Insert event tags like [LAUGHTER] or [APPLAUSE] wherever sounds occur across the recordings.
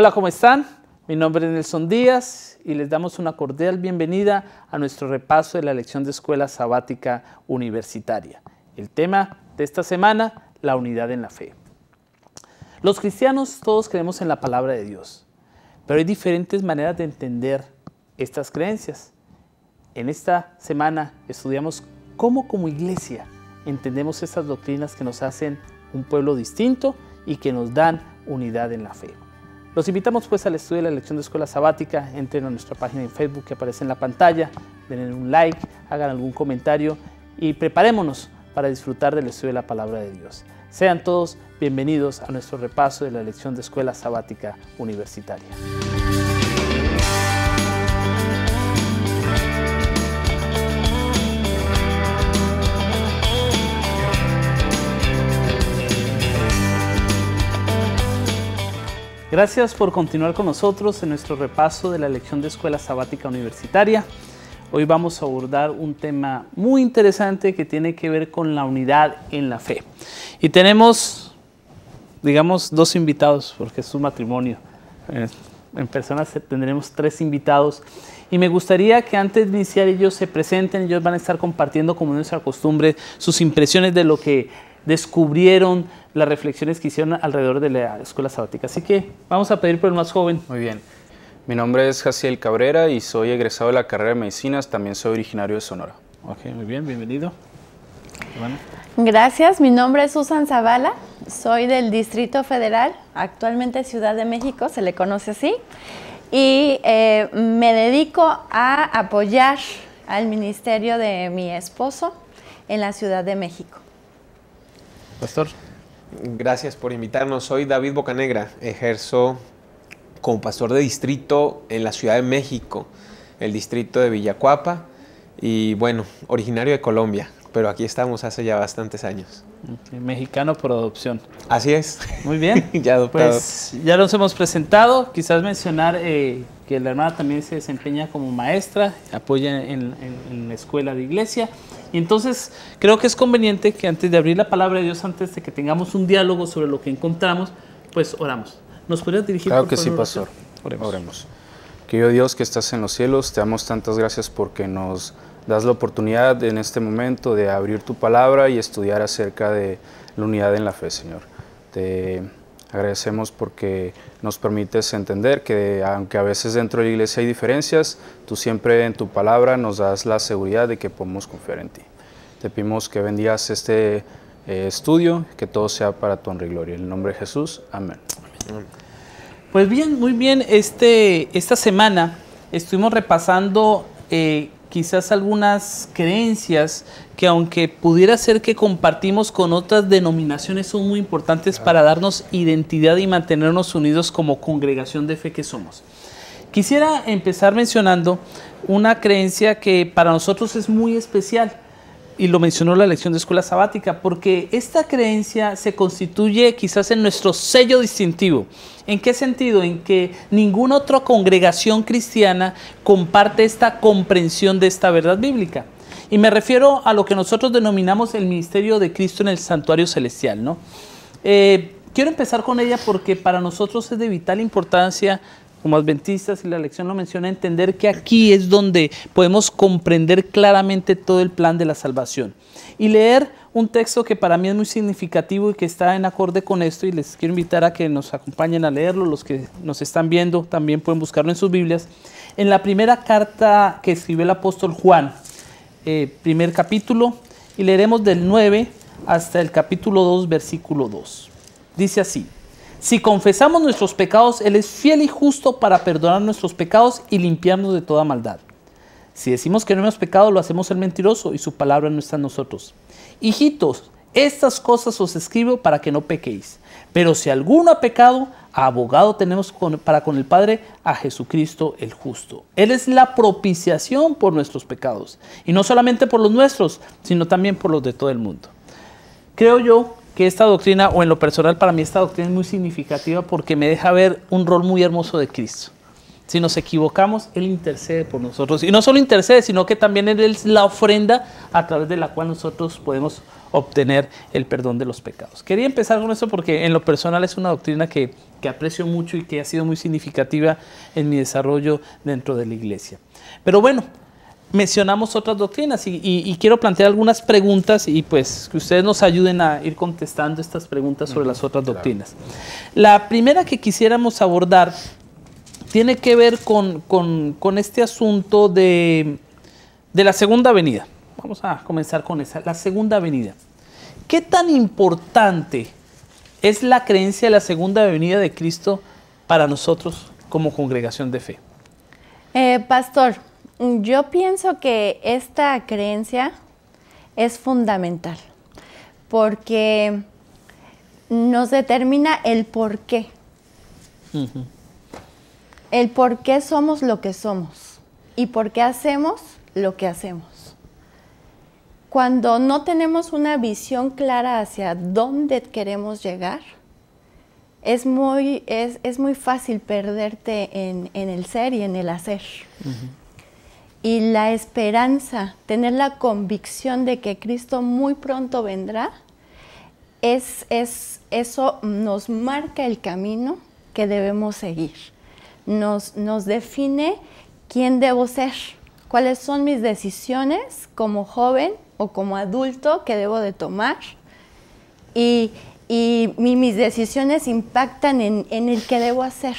Hola, ¿cómo están? Mi nombre es Nelson Díaz y les damos una cordial bienvenida a nuestro repaso de la lección de escuela sabática universitaria. El tema de esta semana, la unidad en la fe. Los cristianos todos creemos en la palabra de Dios, pero hay diferentes maneras de entender estas creencias. En esta semana estudiamos cómo como iglesia entendemos estas doctrinas que nos hacen un pueblo distinto y que nos dan unidad en la fe. Los invitamos pues al estudio de la lección de escuela sabática, entren a nuestra página en Facebook que aparece en la pantalla, denle un like, hagan algún comentario y preparémonos para disfrutar del estudio de la palabra de Dios. Sean todos bienvenidos a nuestro repaso de la lección de escuela sabática universitaria. Gracias por continuar con nosotros en nuestro repaso de la lección de Escuela Sabática Universitaria. Hoy vamos a abordar un tema muy interesante que tiene que ver con la unidad en la fe. Y tenemos, digamos, dos invitados, porque es un matrimonio. Eh, en personas tendremos tres invitados. Y me gustaría que antes de iniciar ellos se presenten, ellos van a estar compartiendo como nuestra costumbre sus impresiones de lo que descubrieron, las reflexiones que hicieron alrededor de la escuela sabática. Así que vamos a pedir por el más joven. Muy bien. Mi nombre es Jaciel Cabrera y soy egresado de la carrera de medicinas, también soy originario de Sonora. Ok, muy bien, bienvenido. Gracias, mi nombre es Susan Zavala, soy del Distrito Federal, actualmente Ciudad de México, se le conoce así, y eh, me dedico a apoyar al ministerio de mi esposo en la Ciudad de México. Pastor. Gracias por invitarnos. Soy David Bocanegra. Ejerzo como pastor de distrito en la Ciudad de México, el distrito de Villacuapa. Y bueno, originario de Colombia, pero aquí estamos hace ya bastantes años. mexicano por adopción. Así es. Muy bien. [LAUGHS] ya Pues ya nos hemos presentado. Quizás mencionar eh, que la hermana también se desempeña como maestra, apoya en, la escuela de iglesia. Y entonces creo que es conveniente que antes de abrir la palabra de Dios, antes de que tengamos un diálogo sobre lo que encontramos, pues oramos. ¿Nos podrías dirigir? Claro que sí, pastor. Oremos. Oremos. Querido Dios que estás en los cielos, te damos tantas gracias porque nos das la oportunidad en este momento de abrir tu palabra y estudiar acerca de la unidad en la fe, Señor. Agradecemos porque nos permites entender que aunque a veces dentro de la iglesia hay diferencias, tú siempre en tu palabra nos das la seguridad de que podemos confiar en ti. Te pedimos que bendigas este eh, estudio, que todo sea para tu honra y gloria. En el nombre de Jesús, amén. Pues bien, muy bien, este, esta semana estuvimos repasando eh, quizás algunas creencias que aunque pudiera ser que compartimos con otras denominaciones son muy importantes para darnos identidad y mantenernos unidos como congregación de fe que somos. Quisiera empezar mencionando una creencia que para nosotros es muy especial y lo mencionó la lección de escuela sabática, porque esta creencia se constituye quizás en nuestro sello distintivo. ¿En qué sentido? En que ninguna otra congregación cristiana comparte esta comprensión de esta verdad bíblica. Y me refiero a lo que nosotros denominamos el ministerio de Cristo en el santuario celestial, ¿no? Eh, quiero empezar con ella porque para nosotros es de vital importancia como adventistas, y la lección lo menciona, entender que aquí es donde podemos comprender claramente todo el plan de la salvación. Y leer un texto que para mí es muy significativo y que está en acorde con esto, y les quiero invitar a que nos acompañen a leerlo, los que nos están viendo también pueden buscarlo en sus Biblias. En la primera carta que escribió el apóstol Juan, eh, primer capítulo, y leeremos del 9 hasta el capítulo 2, versículo 2. Dice así. Si confesamos nuestros pecados, Él es fiel y justo para perdonar nuestros pecados y limpiarnos de toda maldad. Si decimos que no hemos pecado, lo hacemos el mentiroso y su palabra no está en nosotros. Hijitos, estas cosas os escribo para que no pequéis. Pero si alguno ha pecado, abogado tenemos para con el Padre a Jesucristo el justo. Él es la propiciación por nuestros pecados. Y no solamente por los nuestros, sino también por los de todo el mundo. Creo yo que esta doctrina, o en lo personal para mí esta doctrina es muy significativa porque me deja ver un rol muy hermoso de Cristo. Si nos equivocamos, Él intercede por nosotros. Y no solo intercede, sino que también Él es la ofrenda a través de la cual nosotros podemos obtener el perdón de los pecados. Quería empezar con eso porque en lo personal es una doctrina que, que aprecio mucho y que ha sido muy significativa en mi desarrollo dentro de la iglesia. Pero bueno, mencionamos otras doctrinas y, quiero plantear algunas preguntas y pues que ustedes nos ayuden a ir contestando estas preguntas sobre las otras doctrinas. La primera que quisiéramos abordar tiene que ver con, este asunto de, la segunda venida. Vamos a comenzar con esa, la segunda venida. ¿Qué tan importante es la creencia de la segunda venida de Cristo para nosotros como congregación de fe? Eh, pastor, yo pienso que esta creencia es fundamental porque nos determina el por qué. El por qué somos lo que somos y por qué hacemos lo que hacemos. Cuando no tenemos una visión clara hacia dónde queremos llegar, es muy, es, muy fácil perderte en, el ser y en el hacer y la esperanza, tener la convicción de que Cristo muy pronto vendrá, es, es, eso nos marca el camino que debemos seguir. Nos, define quién debo ser, cuáles son mis decisiones como joven o como adulto que debo de tomar. Y, mis decisiones impactan en, en el que debo hacer.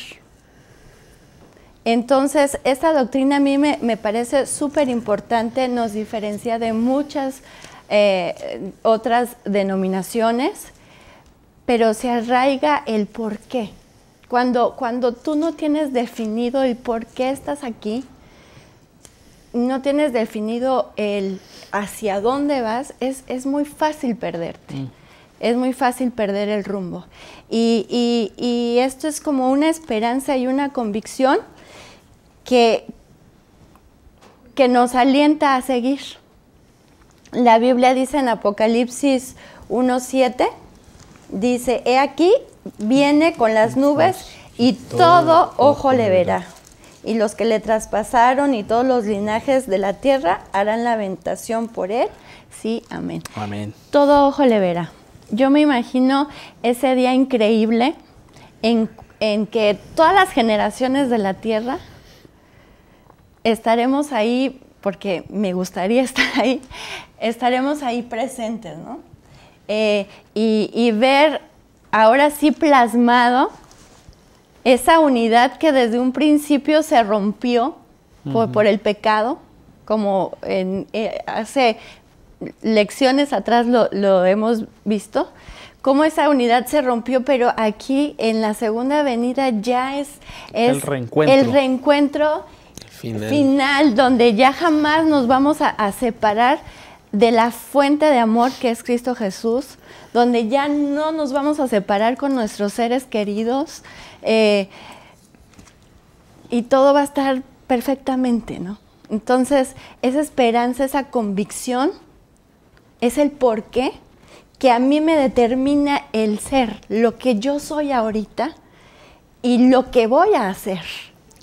Entonces, esta doctrina a mí me, parece súper importante, nos diferencia de muchas eh, otras denominaciones, pero se arraiga el por qué. Cuando, tú no tienes definido el por qué estás aquí, no tienes definido el hacia dónde vas, es, muy fácil perderte. Mm. Es muy fácil perder el rumbo. y esto es como una esperanza y una convicción que, que nos alienta a seguir. La Biblia dice en Apocalipsis 1.7, dice, he aquí, viene con las nubes y todo ojo le verá. Y los que le traspasaron y todos los linajes de la tierra harán lamentación por él. Sí, amén. Amén. Todo ojo le verá. Yo me imagino ese día increíble en, en que todas las generaciones de la tierra estaremos ahí, porque me gustaría [LAUGHS] estar ahí, estaremos ahí presentes, ¿no? Eh, y, ver ahora sí plasmado esa unidad que desde un principio se rompió por, el pecado, como eh, hace lecciones atrás lo, hemos visto, cómo esa unidad se rompió, pero aquí en la segunda avenida ya es, es el reencuentro. El reencuentro final. donde ya jamás nos vamos a, separar de la fuente de amor que es Cristo Jesús, donde ya no nos vamos a separar con nuestros seres queridos eh, y todo va a estar perfectamente, ¿no? Entonces, esa esperanza, esa convicción es el porqué que a mí me determina el ser, lo que yo soy ahorita y lo que voy a hacer.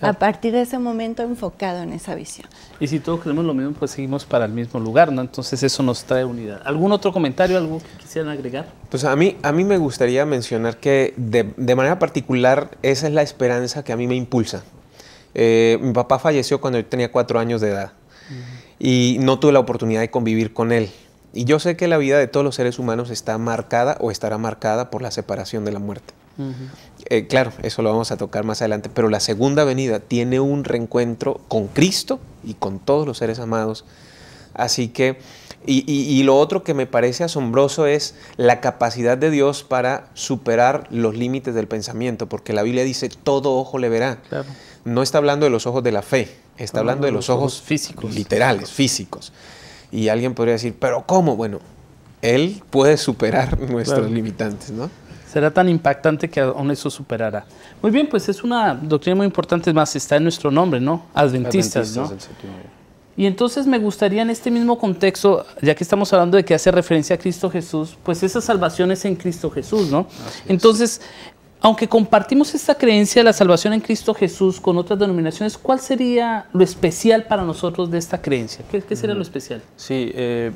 A partir de ese momento enfocado en esa visión. Y si todos queremos lo mismo, pues seguimos para el mismo lugar, ¿no? Entonces eso nos trae unidad. ¿Algún otro comentario, algo que quisieran agregar? Pues a mí, a mí me gustaría mencionar que de, manera particular esa es la esperanza que a mí me impulsa. Eh, mi papá falleció cuando yo tenía cuatro años de edad y no tuve la oportunidad de convivir con él. Y yo sé que la vida de todos los seres humanos está marcada o estará marcada por la separación de la muerte. Eh, claro, eso lo vamos a tocar más adelante, pero la segunda venida tiene un reencuentro con Cristo y con todos los seres amados. Así que, y, lo otro que me parece asombroso es la capacidad de Dios para superar los límites del pensamiento, porque la Biblia dice, todo ojo le verá. No está hablando de los ojos de la fe, está hablando, de los, ojos, físicos. Literales, físicos. Y alguien podría decir, pero ¿cómo? Bueno, Él puede superar [LAUGHS] nuestros limitantes, ¿no? será tan impactante que aún eso superará. Muy bien, pues es una doctrina muy importante, más está en nuestro nombre, ¿no? Adventistas, ¿no? Y entonces me gustaría en este mismo contexto, ya que estamos hablando de que hace referencia a Cristo Jesús, pues esa salvación es en Cristo Jesús, ¿no? Entonces, aunque compartimos esta creencia de la salvación en Cristo Jesús con otras denominaciones, ¿cuál sería lo especial para nosotros de esta creencia? ¿Qué, qué sería lo mm. especial? Sí, eh,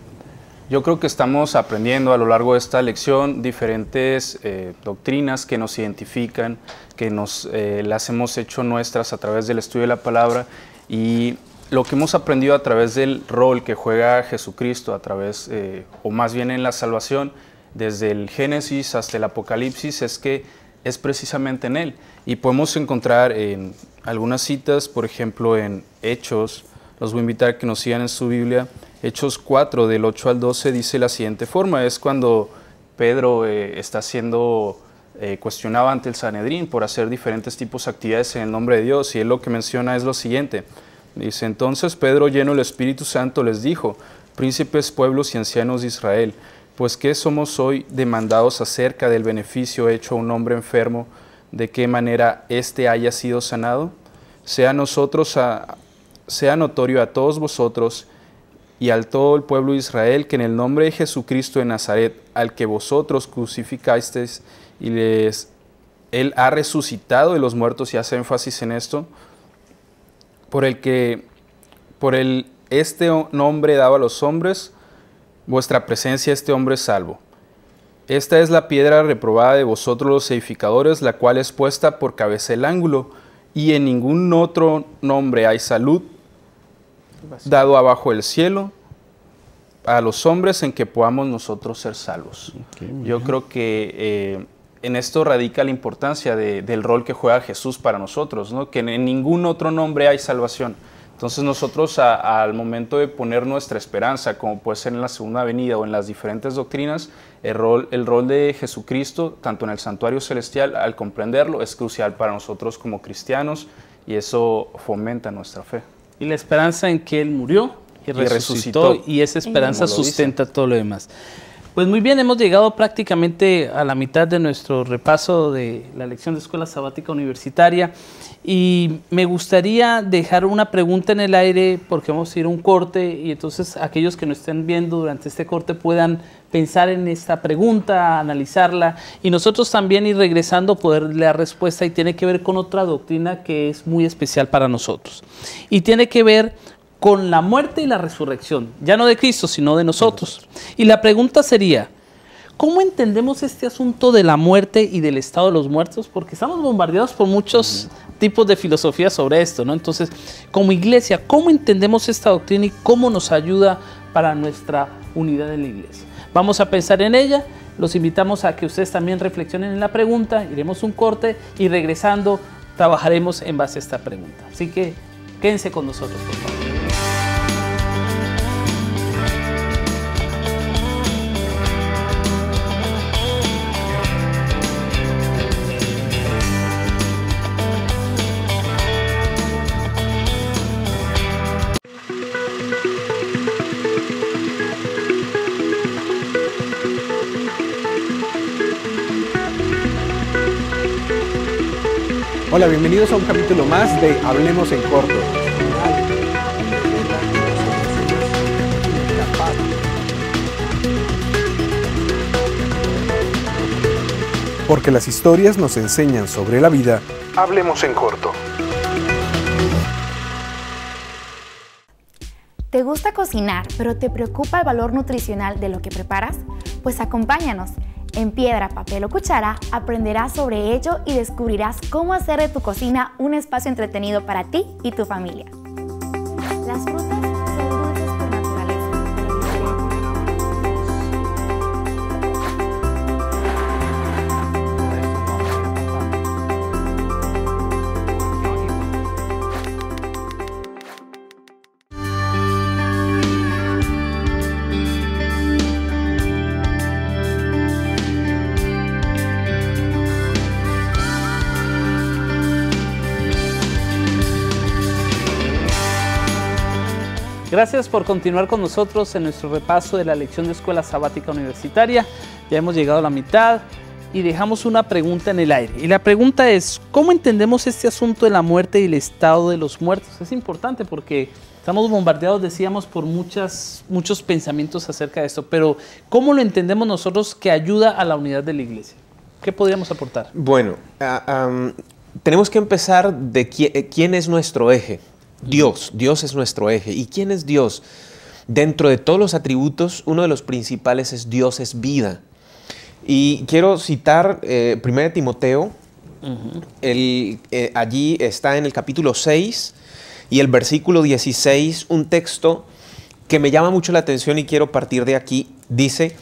yo creo que estamos aprendiendo a lo largo de esta lección diferentes eh, doctrinas que nos identifican, que nos, eh, las hemos hecho nuestras a través del estudio de la palabra y lo que hemos aprendido a través del rol que juega Jesucristo, a través, eh, o más bien en la salvación, desde el Génesis hasta el Apocalipsis, es que es precisamente en Él. Y podemos encontrar en algunas citas, por ejemplo en Hechos, los voy a invitar a que nos sigan en su Biblia, Hechos 4, del 8 al 12, dice la siguiente forma. Es cuando Pedro eh, está siendo eh, cuestionado ante el Sanedrín por hacer diferentes tipos de actividades en el nombre de Dios. Y él lo que menciona es lo siguiente. Dice, entonces Pedro lleno del Espíritu Santo les dijo, príncipes, pueblos y ancianos de Israel, pues qué somos hoy demandados acerca del beneficio hecho a un hombre enfermo, de qué manera éste haya sido sanado. Sea, nosotros sea notorio a todos vosotros y al todo el pueblo de Israel que en el nombre de Jesucristo de Nazaret, al que vosotros crucificasteis y les él ha resucitado de los muertos y hace énfasis en esto, por el que por el este nombre daba a los hombres, vuestra presencia este hombre es salvo. Esta es la piedra reprobada de vosotros los edificadores, la cual es puesta por cabeza el ángulo, y en ningún otro nombre hay salud dado abajo el cielo a los hombres en que podamos nosotros ser salvos. Yo creo que eh, en esto radica la importancia del rol que juega Jesús para nosotros, ¿no? que en ningún otro nombre hay salvación. Entonces nosotros al momento de poner nuestra esperanza, como puede ser en la segunda venida o en las diferentes doctrinas, el rol, el rol de Jesucristo, tanto en el santuario celestial, al comprenderlo, es crucial para nosotros como cristianos y eso fomenta nuestra fe y la esperanza en que Él murió y, resucitó, y esa esperanza sustenta todo lo demás. Pues muy bien, hemos llegado prácticamente a la mitad de nuestro repaso de la lección de Escuela Sabática Universitaria y me gustaría dejar una pregunta en el aire porque vamos a ir un corte y entonces aquellos que nos estén viendo durante este corte puedan pensar en esta pregunta, analizarla y nosotros también ir regresando poder la respuesta y tiene que ver con otra doctrina que es muy especial para nosotros y tiene que ver con la muerte y la resurrección, ya no de Cristo, sino de nosotros. Y la pregunta sería, ¿cómo entendemos este asunto de la muerte y del estado de los muertos? Porque estamos bombardeados por muchos tipos de filosofía sobre esto, ¿no? Entonces, como iglesia, ¿cómo entendemos esta doctrina y cómo nos ayuda para nuestra unidad en la iglesia? Vamos a pensar en ella, los invitamos a que ustedes también reflexionen en la pregunta, iremos un corte y regresando trabajaremos en base a esta pregunta. Así que quédense con nosotros, por favor. Hola, bienvenidos a un capítulo más de Hablemos en Corto. Porque las historias nos enseñan sobre la vida. Hablemos en Corto. ¿Te gusta cocinar, pero te preocupa el valor nutricional de lo que preparas? Pues acompáñanos en piedra, papel o cuchara aprenderás sobre ello y descubrirás cómo hacer de tu cocina un espacio entretenido para ti y tu familia. Gracias por continuar con nosotros en nuestro repaso de la lección de Escuela Sabática Universitaria. Ya hemos llegado a la mitad y dejamos una pregunta en el aire. Y la pregunta es, ¿cómo entendemos este asunto de la muerte y el estado de los muertos? Es importante porque estamos bombardeados, decíamos, por muchas, muchos pensamientos acerca de esto, pero ¿cómo lo entendemos nosotros que ayuda a la unidad de la iglesia? ¿Qué podríamos aportar? Bueno, ah, tenemos que empezar de eh, quién es nuestro eje. Dios, Dios es nuestro eje. ¿Y quién es Dios? Dentro de todos los atributos, uno de los principales es Dios es vida. Y quiero citar eh, 1 Timoteo, eh, allí está en el capítulo 6 y el versículo 16, un texto que me llama mucho la atención y quiero partir de aquí. Dice,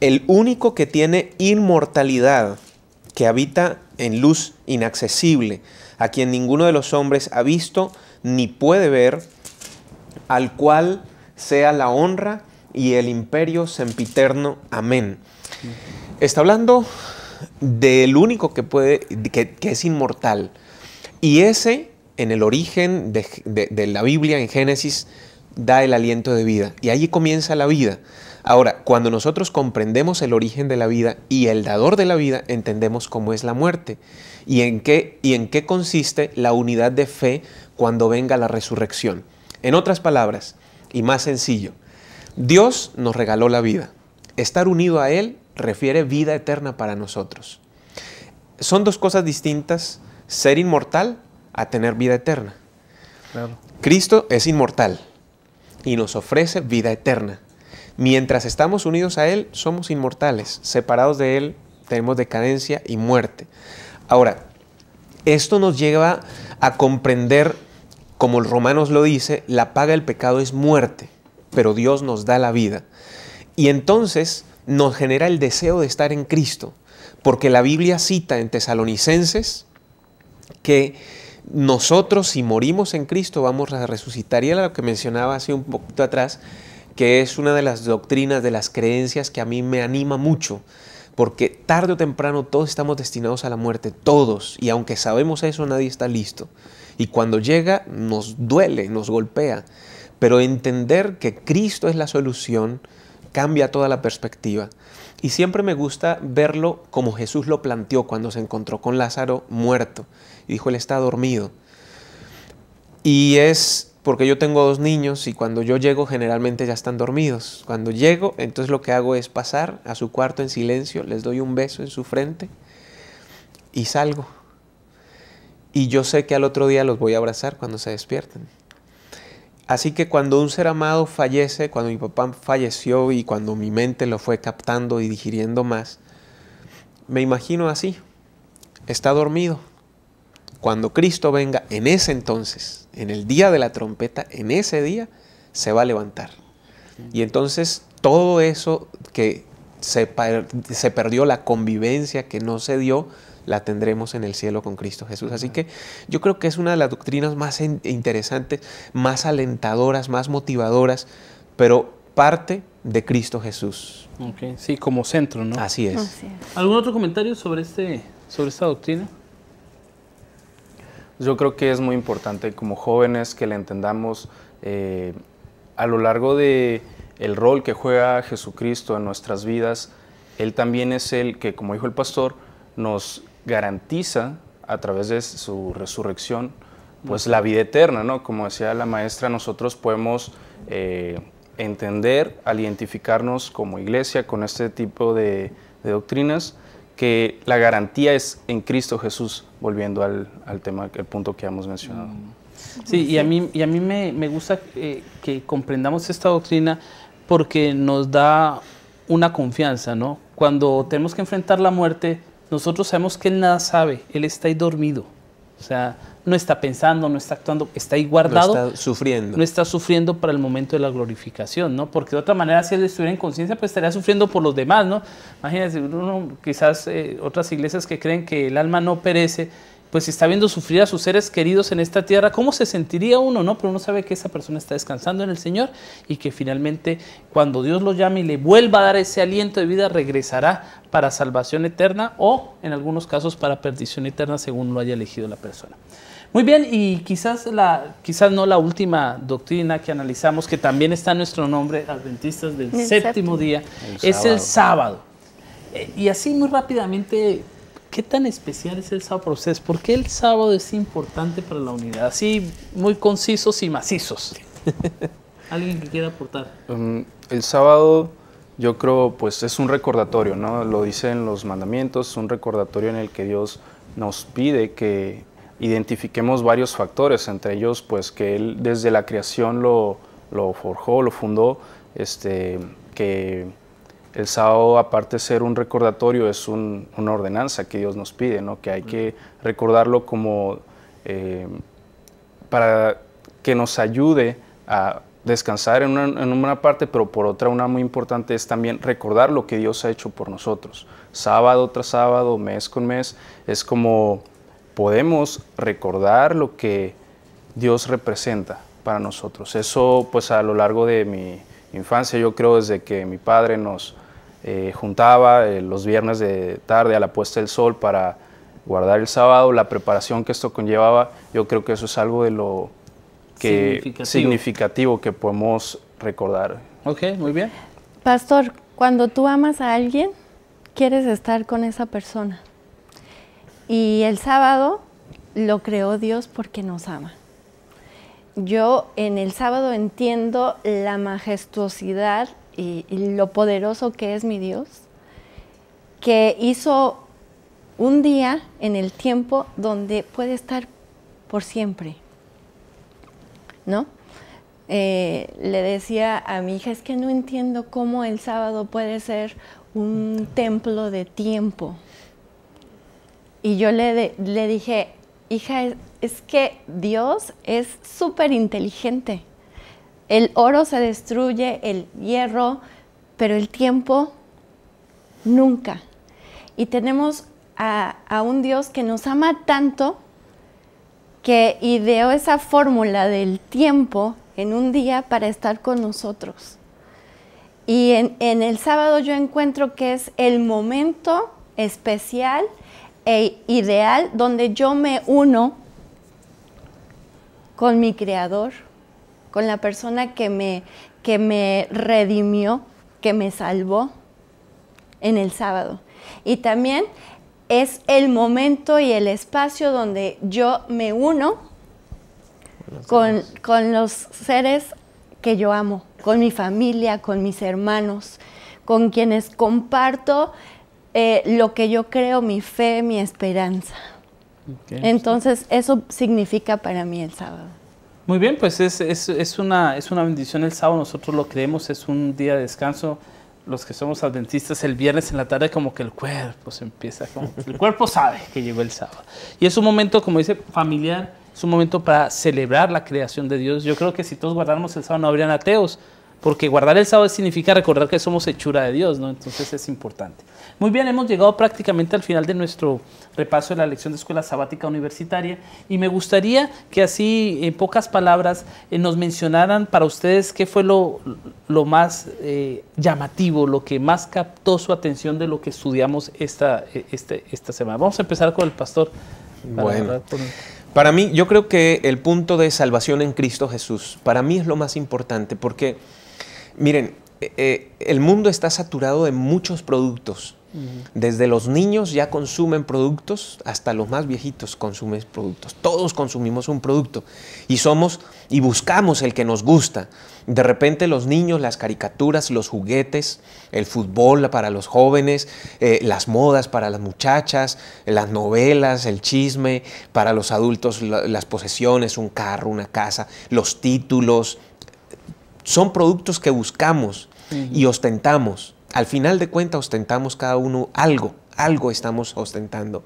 el único que tiene inmortalidad, que habita en luz inaccesible, a quien ninguno de los hombres ha visto, ni puede ver, al cual sea la honra y el imperio sempiterno. Amén. Está hablando del único que puede, es inmortal. Y ese, en el origen de la Biblia, en Génesis, da el aliento de vida. Y allí comienza la vida. Ahora, cuando nosotros comprendemos el origen de la vida y el dador de la vida, entendemos cómo es la muerte y en qué, y en qué consiste la unidad de fe cuando venga la resurrección. En otras palabras, y más sencillo, Dios nos regaló la vida. Estar unido a Él refiere vida eterna para nosotros. Son dos cosas distintas, ser inmortal a tener vida eterna. Cristo es inmortal y nos ofrece vida eterna. Mientras estamos unidos a Él, somos inmortales. Separados de Él, tenemos decadencia y muerte. Ahora, esto nos lleva a comprender, como Romanos lo dice, la paga del pecado es muerte, pero Dios nos da la vida. Y entonces nos genera el deseo de estar en Cristo, porque la Biblia cita en Tesalonicenses que nosotros si morimos en Cristo vamos a resucitar. Y era lo que mencionaba hace un poquito atrás, que es una de las doctrinas, de las creencias que a mí me anima mucho, porque tarde o temprano todos estamos destinados a la muerte, todos, y aunque sabemos eso, nadie está listo. Y cuando llega, nos duele, nos golpea, pero entender que Cristo es la solución cambia toda la perspectiva. Y siempre me gusta verlo como Jesús lo planteó cuando se encontró con Lázaro muerto. Y dijo, él está dormido. Y es porque yo tengo dos niños y cuando yo llego generalmente ya están dormidos. Cuando llego, entonces lo que hago es pasar a su cuarto en silencio, les doy un beso en su frente y salgo. Y yo sé que al otro día los voy a abrazar cuando se despierten. Así que cuando un ser amado fallece, cuando mi papá falleció y cuando mi mente lo fue captando y digiriendo más, me imagino así, está dormido, cuando Cristo venga, en ese entonces, en el día de la trompeta, en ese día, se va a levantar. Y entonces todo eso que se, perdió, la convivencia que no se dio, la tendremos en el cielo con Cristo Jesús. Así que yo creo que es una de las doctrinas más interesantes, más alentadoras, más motivadoras, pero parte de Cristo Jesús. Okay. Sí, como centro, ¿no? Así es. Así es. ¿Algún otro comentario sobre, este, sobre esta doctrina? Yo creo que es muy importante como jóvenes que le entendamos eh, a lo largo de el rol que juega Jesucristo en nuestras vidas. Él también es el que, como dijo el pastor, nos garantiza a través de su resurrección, pues la vida eterna, ¿no? Como decía la maestra, nosotros podemos eh, entender al identificarnos como iglesia con este tipo de doctrinas que la garantía es en Cristo Jesús volviendo al, al tema, el punto que hemos mencionado. Mm. Sí, y a mí, y a mí me, me gusta eh, que comprendamos esta doctrina porque nos da una confianza, ¿no? Cuando tenemos que enfrentar la muerte, nosotros sabemos que Él nada sabe, Él está ahí dormido. O sea, no está pensando, no está actuando, está ahí guardado. No está sufriendo. No está sufriendo para el momento de la glorificación, ¿no? Porque de otra manera, si él estuviera en conciencia, pues estaría sufriendo por los demás, ¿no? Imagínense, uno, quizás eh, otras iglesias que creen que el alma no perece, pues está viendo sufrir a sus seres queridos en esta tierra, ¿cómo se sentiría uno? No, pero uno sabe que esa persona está descansando en el Señor y que finalmente cuando Dios lo llame y le vuelva a dar ese aliento de vida, regresará para salvación eterna o en algunos casos para perdición eterna según lo haya elegido la persona. Muy bien, y quizás, la, quizás no la última doctrina que analizamos, que también está en nuestro nombre, Adventistas del séptimo, día, es el sábado. Eh, y así muy rápidamente, ¿qué tan especial es el sábado para ustedes? ¿Por qué el sábado es importante para la unidad? Así muy concisos y macizos. [LAUGHS] ¿Alguien que quiera aportar? Um, el sábado yo creo pues es un recordatorio, ¿no? Lo dicen los mandamientos, un recordatorio en el que Dios nos pide que identifiquemos varios factores, entre ellos pues que él desde la creación lo, forjó, lo fundó, este, que el sábado, aparte de ser un recordatorio, es una ordenanza que Dios nos pide, ¿no? que hay que recordarlo como eh, para que nos ayude a descansar en una, parte, pero por otra, una muy importante es también recordar lo que Dios ha hecho por nosotros. Sábado tras sábado, mes con mes, es como podemos recordar lo que Dios representa para nosotros. Eso pues a lo largo de mi infancia, yo creo desde que mi padre nos eh, juntaba eh, los viernes de tarde a la puesta del sol para guardar el sábado, la preparación que esto conllevaba, yo creo que eso es algo de lo que significativo, significativo que podemos recordar. Ok, muy bien. Pastor, cuando tú amas a alguien, quieres estar con esa persona. Y el sábado lo creó Dios porque nos ama. Yo en el sábado entiendo la majestuosidad y, lo poderoso que es mi Dios, que hizo un día en el tiempo donde puede estar por siempre. ¿No? Eh, le decía a mi hija, es que no entiendo cómo el sábado puede ser un templo de tiempo, y yo le, dije, hija, es, que Dios es súper inteligente. El oro se destruye, el hierro, pero el tiempo nunca. Y tenemos a, un Dios que nos ama tanto que ideó esa fórmula del tiempo en un día para estar con nosotros. Y en, en el sábado yo encuentro que es el momento especial e ideal donde yo me uno con mi creador, con la persona que me, que me redimió, que me salvó en el sábado. Y también es el momento y el espacio donde yo me uno con, con, los seres que yo amo, con mi familia, con mis hermanos, con quienes comparto eh, lo que yo creo, mi fe, mi esperanza. Entonces, eso significa para mí el sábado. Muy bien, pues es, es, una, bendición el sábado, nosotros lo creemos, es un día de descanso. Los que somos adventistas, el viernes en la tarde como que el cuerpo se empieza, el cuerpo sabe que llegó el sábado. Y es un momento, como dice, familiar, es un momento para celebrar la creación de Dios. Yo creo que si todos guardáramos el sábado no habrían ateos, porque guardar el sábado significa recordar que somos hechura de Dios, ¿no? Entonces es importante. Muy bien, hemos llegado prácticamente al final de nuestro repaso de la lección de escuela sabática universitaria y me gustaría que así, en pocas palabras, eh, nos mencionaran para ustedes qué fue lo, más eh, llamativo, lo que más captó su atención de lo que estudiamos esta, eh, este, esta semana. Vamos a empezar con el pastor. Bueno. Para mí, yo creo que el punto de salvación en Cristo Jesús, para mí es lo más importante, porque, miren, el mundo está saturado de muchos productos, desde los niños ya consumen productos, hasta los más viejitos consumen productos. Todos consumimos un producto y somos y buscamos el que nos gusta. De repente los niños, las caricaturas, los juguetes, el fútbol para los jóvenes, eh, las modas para las muchachas, las novelas, el chisme, para los adultos las posesiones, un carro, una casa, los títulos. Son productos que buscamos y ostentamos al final de cuentas ostentamos cada uno algo, algo estamos ostentando.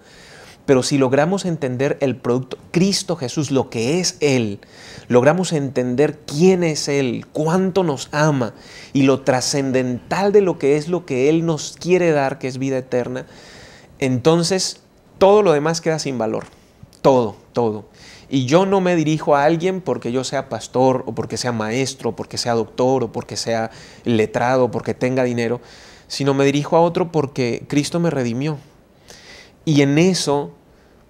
Pero si logramos entender el producto, Cristo Jesús, lo que es Él, logramos entender quién es Él, cuánto nos ama y lo trascendental de lo que es lo que Él nos quiere dar, que es vida eterna, entonces todo lo demás queda sin valor. Todo, todo. Y yo no me dirijo a alguien porque yo sea pastor o porque sea maestro, o porque sea doctor o porque sea letrado, o porque tenga dinero, sino me dirijo a otro porque Cristo me redimió. Y en eso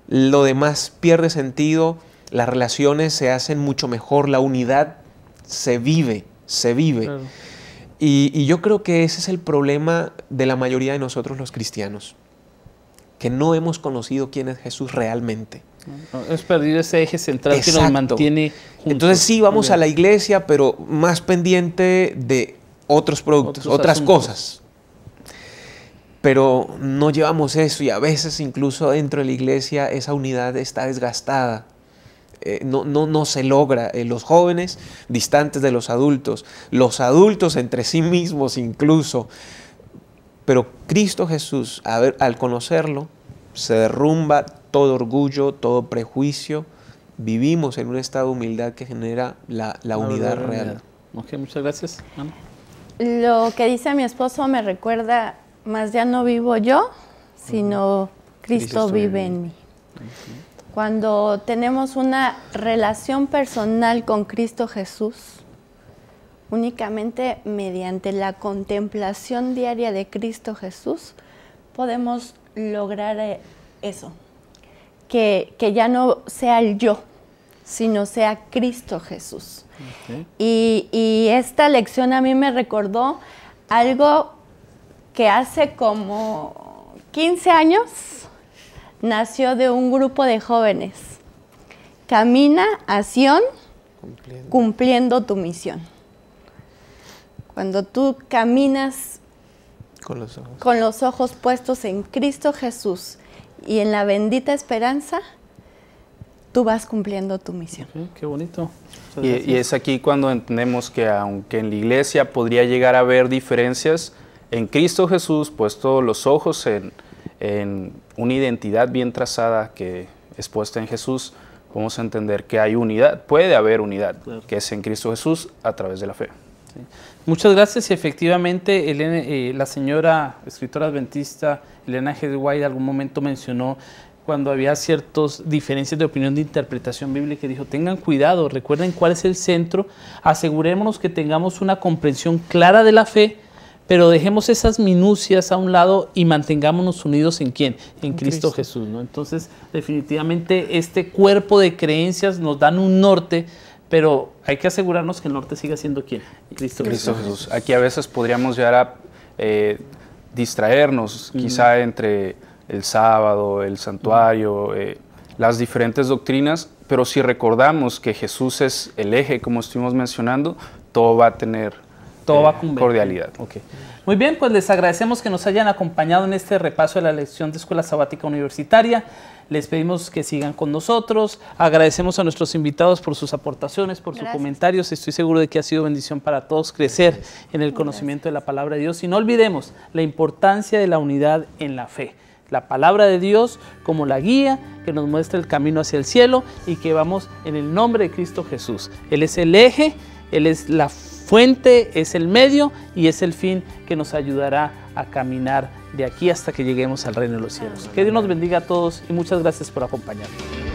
lo demás pierde sentido, las relaciones se hacen mucho mejor, la unidad se vive, se vive. y, yo creo que ese es el problema de la mayoría de nosotros los cristianos, que no hemos conocido quién es Jesús realmente. Es perdido ese eje central que nos mantiene juntos. Entonces sí, vamos a la iglesia, pero más pendiente de otros productos, otras cosas. Pero no llevamos eso y a veces incluso dentro de la iglesia esa unidad está desgastada. Eh, no, no, se logra. Eh, los jóvenes distantes de los adultos, los adultos entre sí mismos incluso. Pero Cristo Jesús, al conocerlo, se derrumba todo orgullo, todo prejuicio. Vivimos en un estado de humildad que genera la, unidad real. muchas gracias. Lo que dice mi esposo me recuerda, más ya no vivo yo, sino Cristo, vive en mí. Cuando tenemos una relación personal con Cristo Jesús, únicamente mediante la contemplación diaria de Cristo Jesús, podemos lograr eh, eso, que, ya no sea el yo, sino sea Cristo Jesús. Y, esta lección a mí me recordó algo que hace como 15 años nació de un grupo de jóvenes. Camina a Sion cumpliendo tu misión. Cuando tú caminas con los ojos. puestos en Cristo Jesús y en la bendita esperanza, tú vas cumpliendo tu misión. qué bonito. Y, es aquí cuando entendemos que aunque en la iglesia podría llegar a haber diferencias, en Cristo Jesús, puesto los ojos en, una identidad bien trazada que es puesta en Jesús, vamos a entender que hay unidad, puede haber unidad, que es en Cristo Jesús a través de la fe. Muchas gracias y efectivamente eh, la señora escritora adventista Elena G. White en algún momento mencionó cuando había ciertas diferencias de opinión de interpretación bíblica, que dijo, tengan cuidado, recuerden cuál es el centro, asegurémonos que tengamos una comprensión clara de la fe, pero dejemos esas minucias a un lado y mantengámonos unidos en quién, en, Cristo, Cristo, Jesús. ¿no? Entonces, definitivamente este cuerpo de creencias nos dan un norte pero hay que asegurarnos que el norte siga siendo quien Cristo, Jesús. Aquí a veces podríamos ya eh, distraernos, quizá entre el sábado, el santuario, eh, las diferentes doctrinas, pero si recordamos que Jesús es el eje, como estuvimos mencionando, todo va a tener eh, cordialidad. Muy bien, pues les agradecemos que nos hayan acompañado en este repaso de la lección de Escuela Sabática Universitaria. Les pedimos que sigan con nosotros. Agradecemos a nuestros invitados por sus aportaciones, por sus comentarios. Estoy seguro de que ha sido bendición para todos crecer en el conocimiento de la palabra de Dios. Y no olvidemos la importancia de la unidad en la fe la palabra de Dios como la guía que nos muestra el camino hacia el cielo y que vamos en el nombre de Cristo Jesús. Él es el eje, Él es la fuente, es el medio y es el fin que nos ayudará a caminar de aquí hasta que lleguemos al reino de los cielos. Que Dios nos bendiga a todos y muchas gracias por acompañarnos.